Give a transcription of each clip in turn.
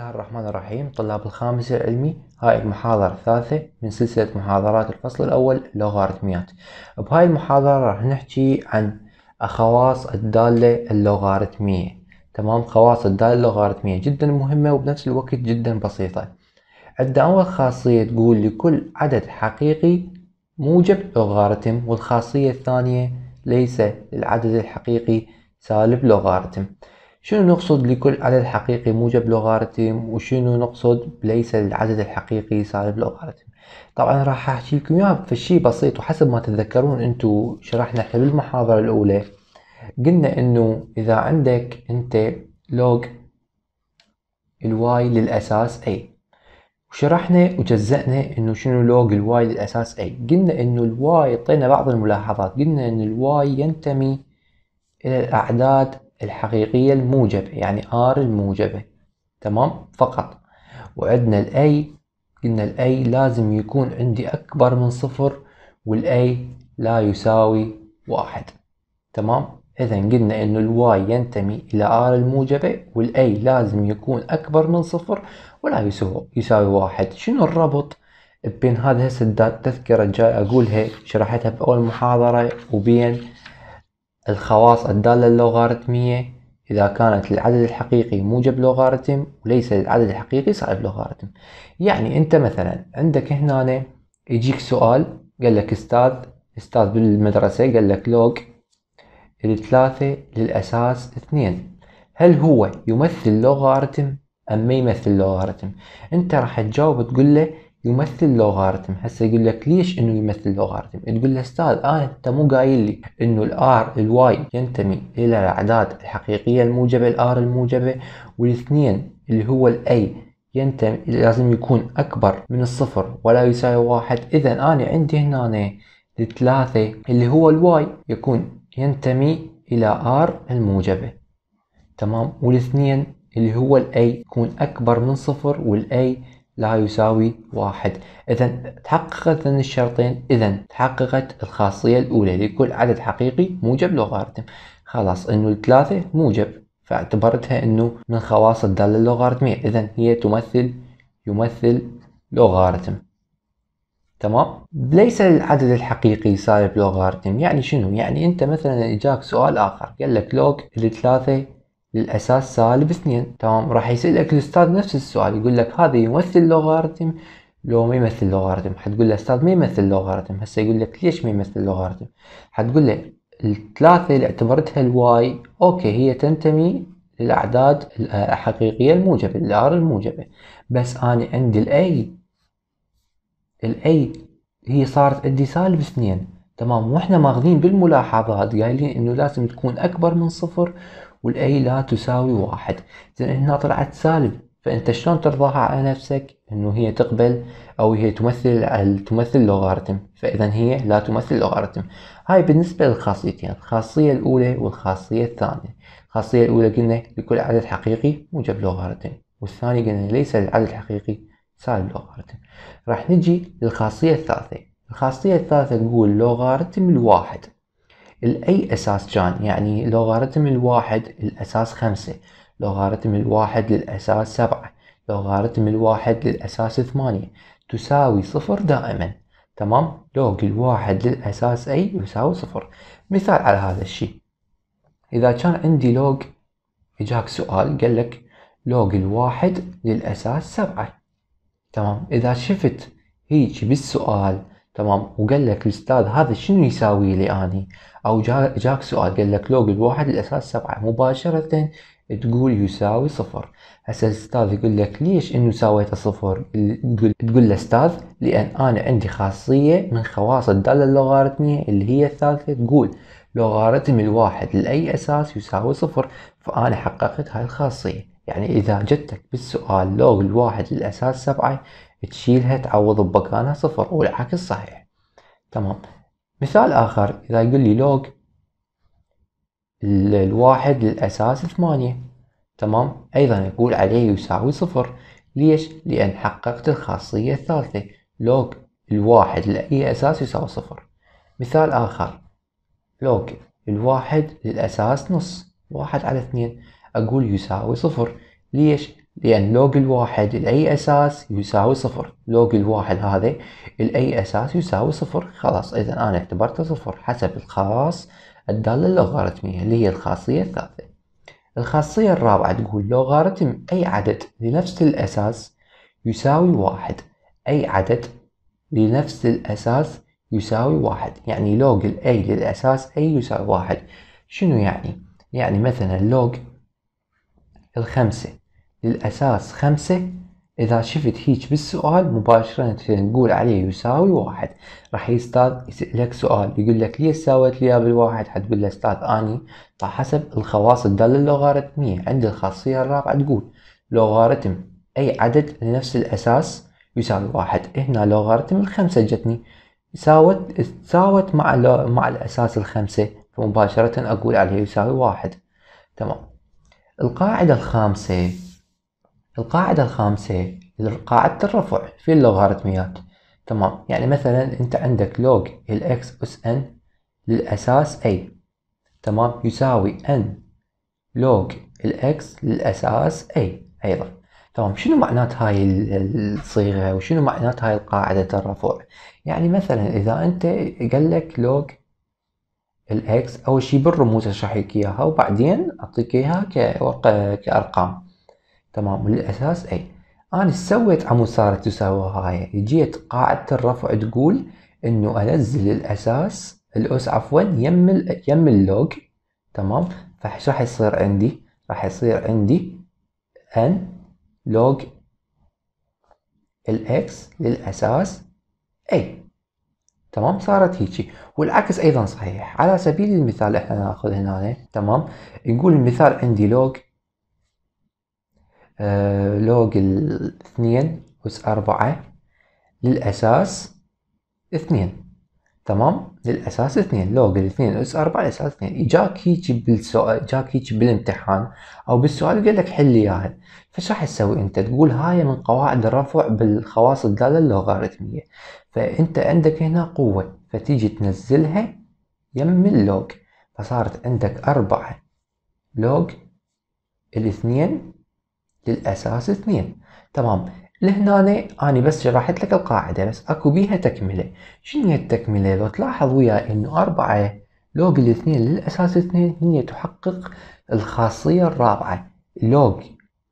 الله الرحمن الرحيم طلاب الخامس العلمي هاي المحاضرة الثالثة من سلسلة محاضرات الفصل الأول لوغارتميات بهاي المحاضرة راح نحكي عن خواص الدالة اللوغاريتمية تمام خواص الدالة اللوغاريتمية جدا مهمة وبنفس الوقت جدا بسيطة عندنا أول خاصية تقول لكل عدد حقيقي موجب لوغاريتم والخاصية الثانية ليس للعدد الحقيقي سالب لوغاريتم شنو نقصد لكل عدد حقيقي موجب لوغاريتم وشنو نقصد ليس العدد الحقيقي سالب لوغاريتم طبعا راح احكي لكم اياها فشي بسيط وحسب ما تتذكرون انتو شرحنا احنا بالمحاضرة الاولى قلنا انه اذا عندك انت لوج الواي للاساس اي وشرحنا وجزأنا انه شنو لوج الواي للاساس اي قلنا انه الواي اعطينا بعض الملاحظات قلنا ان الواي ينتمي الى الاعداد الحقيقية الموجبة يعني R الموجبة تمام فقط وعندنا الاي قلنا الاي لازم يكون عندي أكبر من صفر والاي لا يساوي واحد تمام إذا قلنا إنه الواي ينتمي إلى R الموجبة والاي لازم يكون أكبر من صفر ولا يساوي يساوي واحد شنو الربط بين هذه هسه التذكرة الجاي أقولها شرحتها في أول محاضرة وبين الخواص الدالة اللوغاريتمية إذا كانت للعدد الحقيقي موجب لوغاريتم وليس للعدد الحقيقي صعب لوغاريتم يعني أنت مثلا عندك هنا يجيك سؤال قال لك أستاذ أستاذ بالمدرسة قال لك لوغ الثلاثة للأساس اثنين هل هو يمثل لوغاريتم أم ما يمثل لوغاريتم أنت راح تجاوب تقول له يمثل لوغاريتم هسه يقول لك ليش انه يمثل لوغاريتم تقول له استاذ انا آه، انت مو قايل لي انه الار الواي ينتمي الى الاعداد الحقيقيه الموجبه الار الموجبه والاثنين اللي هو الاي ينتمي لازم يكون اكبر من الصفر ولا يساوي واحد اذا انا عندي هنا الثلاثة اللي هو الواي يكون ينتمي الى ار الموجبه تمام والاثنين اللي هو الاي يكون اكبر من صفر والاي لا يساوي واحد إذا تحققت الشرطين إذا تحققت الخاصية الأولى لكل عدد حقيقي موجب لوغاريتم خلاص إنه الثلاثة موجب فاعتبرتها إنه من خواص الدالة اللوغاريتمية إذا هي تمثل يمثل لوغاريتم تمام ليس العدد الحقيقي سالب لوغارتم يعني شنو يعني انت مثلا اجاك سؤال اخر قال لك لوغ الثلاثة للأساس سالب اثنين تمام راح يسألك الأستاذ نفس السؤال يقول لك هذا يمثل لوغاريتم لو ما يمثل لوغاريتم حتقول له أستاذ ما يمثل لوغاريتم هسه يقول لك ليش ما يمثل لوغاريتم حتقول له الثلاثة اللي اعتبرتها الواي أوكي هي تنتمي للأعداد الحقيقية الموجبة الآر الموجبة بس أنا عندي الأي الأي هي صارت عندي سالب اثنين تمام واحنا ماخذين بالملاحظات قايلين انه لازم تكون اكبر من صفر والاي لا تساوي واحد زين هنا طلعت سالب فانت شلون ترضاها على نفسك انه هي تقبل او هي تمثل تمثل لوغاريتم فاذا هي لا تمثل لوغاريتم هاي بالنسبه للخاصيتين الخاصيه الاولى والخاصيه الثانيه الخاصيه الاولى قلنا لكل عدد حقيقي موجب لوغاريتم والثاني قلنا ليس للعدد الحقيقي سالب لوغاريتم راح نجي للخاصيه الثالثه الخاصيه الثالثه تقول لوغاريتم الواحد لأي أساس كان يعني لوغاريتم الواحد الأساس خمسة لوغاريتم الواحد للأساس سبعة لوغاريتم الواحد للأساس ثمانية تساوي صفر دائما تمام لوغ الواحد للأساس أي يساوي صفر مثال على هذا الشيء إذا كان عندي لوغ إجاك سؤال قال لك لوغ الواحد للأساس سبعة تمام إذا شفت هيك بالسؤال تمام وقال لك الاستاذ هذا شنو يساوي لي اني او جا جاك سؤال قال لك لوج الواحد الاساس سبعة مباشرة تقول يساوي صفر هسه الاستاذ يقول لك ليش انه ساويته صفر تقول تقول له استاذ لان انا عندي خاصية من خواص الدالة اللوغاريتمية اللي هي الثالثة تقول لوغاريتم الواحد لاي اساس يساوي صفر فانا حققت هاي الخاصية يعني إذا جتك بالسؤال لوج الواحد للأساس سبعة تشيلها تعوض بمكانها صفر والعكس صحيح تمام مثال آخر إذا يقول لي لوج الواحد للأساس ثمانية تمام أيضا يقول عليه يساوي صفر ليش؟ لأن حققت الخاصية الثالثة لوج الواحد لأي أساس يساوي صفر مثال آخر لوج الواحد للأساس نص واحد على اثنين أقول يساوي صفر ليش؟ لأن لوج الواحد لأي أساس يساوي صفر لوج الواحد هذا لأي أساس يساوي صفر خلاص إذا أنا اعتبرته صفر حسب الخاص الدالة اللوغاريتمية اللي هي الخاصية الثالثة الخاصية الرابعة تقول لوغاريتم أي عدد لنفس الأساس يساوي واحد أي عدد لنفس الأساس يساوي واحد يعني لوج الأي للأساس أي يساوي واحد شنو يعني؟ يعني مثلا لوج الخمسة للأساس خمسة إذا شفت هيج بالسؤال مباشرة نقول عليه يساوي واحد راح يستاذ يسألك سؤال يقول لك ليش ساويت ليه بالواحد حتقول له أستاذ أني حسب الخواص الدالة اللوغاريتمية عند الخاصية الرابعة تقول لوغاريتم أي عدد لنفس الأساس يساوي واحد هنا لوغاريتم الخمسة جتني ساوت ساوت مع مع الأساس الخمسة فمباشرة أقول عليه يساوي واحد تمام القاعدة الخامسة القاعدة الخامسة قاعدة الرفع في اللوغاريتميات تمام يعني مثلا انت عندك لوج الاكس اس ان للاساس اي تمام يساوي ان لوج الاكس للاساس اي ايضا تمام شنو معنات هاي الصيغه وشنو معنات هاي قاعده الرفع يعني مثلا اذا انت قال لك لوج الاكس اول شيء بالرموز اشرح لك اياها وبعدين اعطيك اياها كورقه كارقام تمام الأساس أي أنا سويت عمود صارت تساوي هاي جيت قاعدة الرفع تقول إنه أنزل الأساس الأس عفوا يم يم اللوج تمام فايش راح يصير عندي؟ راح يصير عندي n لوج الاكس للأساس أي تمام صارت هيجي والعكس أيضا صحيح على سبيل المثال احنا ناخذ هنا تمام نقول المثال عندي لوج آه، لوج الاثنين أس أربعة للأساس اثنين تمام للأساس اثنين لوج الاثنين أس أربعة للأساس اثنين إجاك إيه، هيك بالسؤال إجاك هيك بالامتحان أو بالسؤال قال لك حل لي إياها فش راح تسوي أنت تقول هاي من قواعد الرفع بالخواص الدالة اللوغاريتمية فأنت عندك هنا قوة فتيجي تنزلها يم اللوج فصارت عندك أربعة لوج الاثنين للأساس اثنين تمام لهنا أنا بس شرحت لك القاعدة بس أكو بيها تكملة شنو هي التكملة لو تلاحظ وياي إنه أربعة لوج الاثنين للأساس اثنين هي تحقق الخاصية الرابعة لوج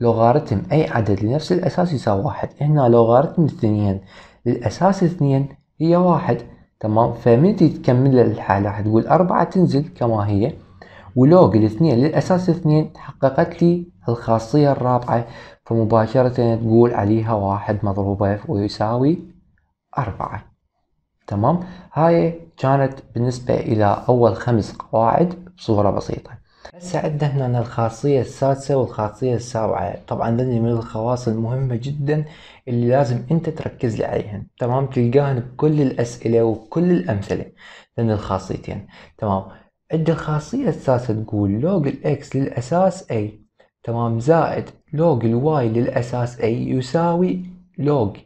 لوغاريتم أي عدد لنفس الأساس يساوي واحد هنا لوغاريتم اثنين للأساس اثنين هي واحد تمام فمن تكمل الحالة حتقول أربعة تنزل كما هي ولوج الاثنين للأساس اثنين تحققت لي الخاصية الرابعة فمباشرة تقول عليها واحد مضروبة ويساوي أربعة تمام هاي كانت بالنسبة إلى أول خمس قواعد بصورة بسيطة هسه عندنا هنا الخاصية السادسة والخاصية السابعة طبعا ذني من الخواص المهمة جدا اللي لازم انت تركز لي عليهن تمام تلقاهن بكل الأسئلة وكل الأمثلة ضمن الخاصيتين تمام عنده خاصية ثالثة تقول لوج الإكس للأساس A تمام زائد لوج الواي للأساس A يساوي لوج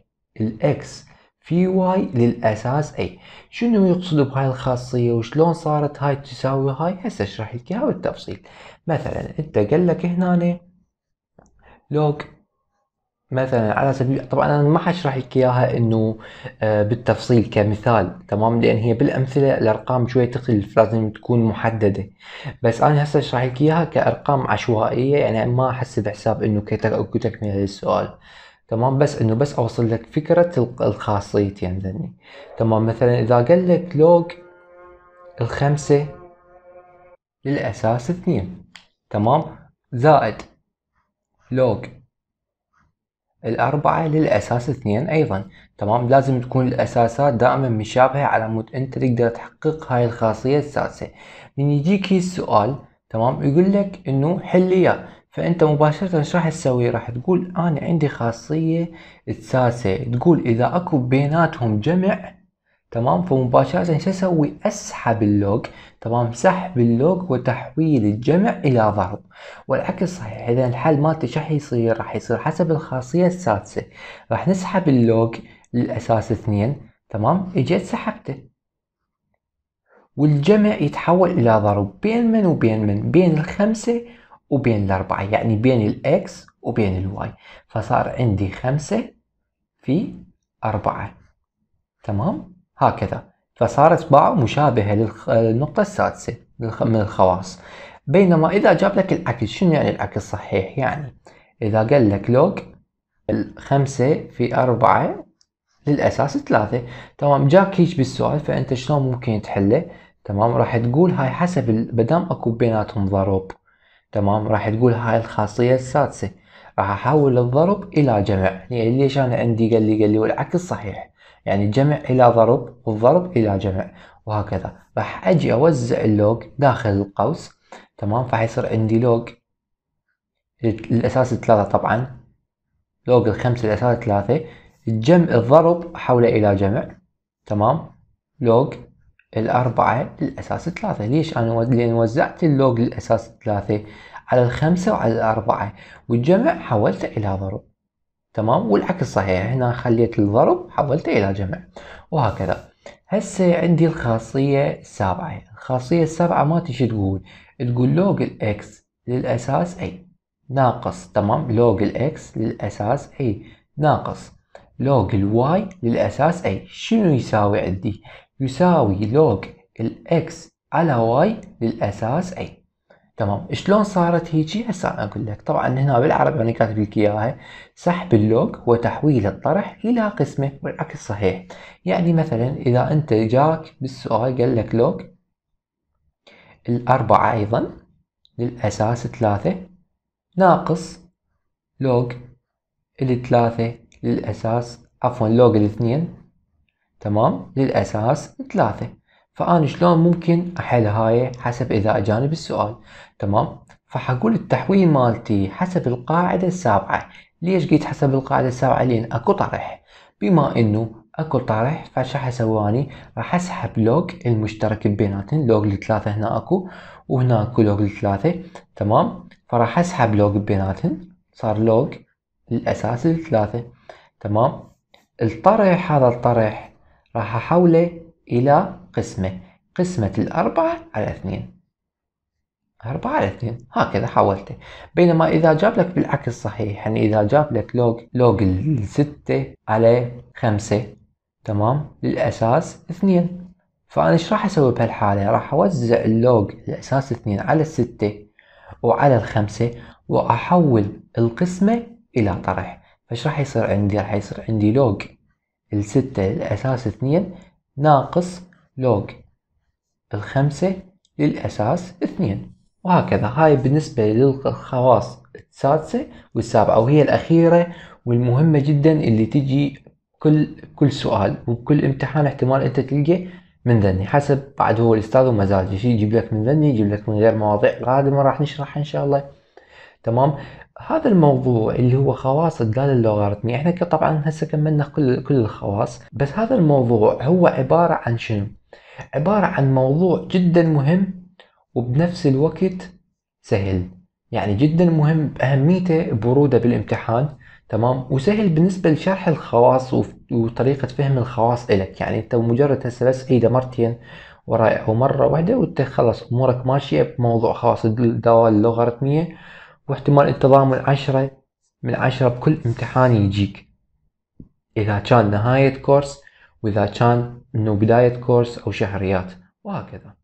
الإكس في واي للأساس A شنو يقصد بهاي الخاصية وشلون صارت هاي تساوي هاي هسه اشرح لك اياها بالتفصيل مثلا انت قال لك هنا لوج مثلا على سبيل طبعا انا ما حشرح لك اياها انه آه، بالتفصيل كمثال تمام لان هي بالامثله الارقام شويه تختلف لازم تكون محدده بس انا هسه اشرح لك اياها كارقام عشوائيه يعني ما احس بحساب انه هذا السؤال تمام بس انه بس اوصل لك فكره الخاصيتين يعني تمام مثلا اذا قال لك لوج الخمسه للاساس اثنين تمام زائد لوج الأربعة للأساس اثنين أيضا تمام لازم تكون الأساسات دائما مشابهة على مود أنت تقدر تحقق هاي الخاصية السادسة من يجيك السؤال تمام يقول لك إنه حلية فأنت مباشرة شو راح تسوي راح تقول أنا عندي خاصية السادسة تقول إذا أكو بيناتهم جمع تمام فمباشرة شو اسوي اسحب اللوج تمام سحب اللوج وتحويل الجمع الى ضرب والعكس صحيح اذا الحل مالته شو يصير راح يصير حسب الخاصية السادسة راح نسحب اللوج للاساس اثنين تمام اجيت سحبته والجمع يتحول الى ضرب بين من وبين من بين الخمسة وبين الاربعة يعني بين الاكس وبين الواي فصار عندي خمسة في اربعة تمام هكذا فصارت باء مشابهة للنقطة السادسة من الخواص بينما إذا جاب لك الأكل شنو يعني الأكل صحيح يعني إذا قال لك لوج الخمسة في أربعة للأساس ثلاثة تمام جاك هيك بالسؤال فأنت شلون ممكن تحله تمام راح تقول هاي حسب بدام أكو بيناتهم ضرب تمام راح تقول هاي الخاصية السادسة راح أحول الضرب إلى جمع يعني ليش أنا عندي قال لي قال لي والعكس صحيح يعني جمع إلى ضرب والضرب إلى جمع وهكذا راح أجي أوزع اللوج داخل القوس تمام فحيصير عندي لوج الأساس ثلاثة طبعا لوج الخمسة الأساس ثلاثة الجمع الضرب حوله إلى جمع تمام لوج الأربعة الاساسي ثلاثة ليش أنا لأن وزعت اللوج الاساسي ثلاثة على الخمسة وعلى الأربعة والجمع حولته إلى ضرب تمام والعكس صحيح هنا خليت الضرب حولته الى جمع وهكذا هسه عندي الخاصية السابعة الخاصية السابعة ما تجي تقول تقول لوج الاكس للأساس اي ناقص تمام لوج الاكس للأساس اي ناقص لوج الواي للأساس اي شنو يساوي عندي يساوي لوج الاكس على واي للأساس اي تمام شلون صارت هيجي هسه اقول لك طبعا هنا بالعربي انا كاتب لك اياها سحب اللوج وتحويل الطرح الى قسمه والعكس صحيح يعني مثلا اذا انت جاك بالسؤال قال لك لوج الأربعة أيضا للأساس ثلاثة ناقص لوج الثلاثة للأساس عفوا لوج الاثنين تمام للأساس ثلاثة فأنا شلون ممكن أحل هاي حسب إذا أجاني بالسؤال تمام فحقول التحويل مالتي حسب القاعدة السابعة ليش قلت حسب القاعدة السابعة لأن أكو طرح بما أنه اكو طرح فش راح اسوي راح اسحب لوج المشترك بيناتهم لوج الثلاثة هنا اكو وهنا اكو لوج الثلاثة تمام فراح اسحب لوج بيناتهم صار لوج الاساس الثلاثة تمام الطرح هذا الطرح راح احوله الى قسمة قسمة الأربعة على اثنين أربعة على اثنين هكذا حولته بينما إذا جاب لك بالعكس صحيح يعني إذا جاب لك لوج لوج الستة على خمسة تمام للأساس اثنين فأنا إيش راح أسوي بهالحالة راح أوزع اللوج الأساس اثنين على الستة وعلى الخمسة وأحول القسمة إلى طرح فايش راح يصير عندي راح يصير عندي لوج الستة الأساس اثنين ناقص لوج الخمسة للأساس اثنين وهكذا هاي بالنسبة للخواص السادسة والسابعة وهي الأخيرة والمهمة جدا اللي تجي كل كل سؤال وكل امتحان احتمال انت تلقى من ذني حسب بعد هو الاستاذ ومزاجه يجيب لك من ذني يجيب لك من غير مواضيع قادمة راح نشرحها ان شاء الله تمام هذا الموضوع اللي هو خواص الداله اللوغاريتميه احنا طبعا هسه كملنا كل كل الخواص بس هذا الموضوع هو عباره عن شنو عباره عن موضوع جدا مهم وبنفس الوقت سهل يعني جدا مهم باهميته بروده بالامتحان تمام وسهل بالنسبه لشرح الخواص وطريقه فهم الخواص لك يعني انت مجرد هسه بس عيده مرتين ورايح ومره واحده وانت خلص امورك ماشيه بموضوع خواص الدوال اللوغاريتميه واحتمال التضامن عشرة من عشرة بكل امتحان يجيك إذا كان نهاية كورس وإذا كان أنه بداية كورس أو شهريات وهكذا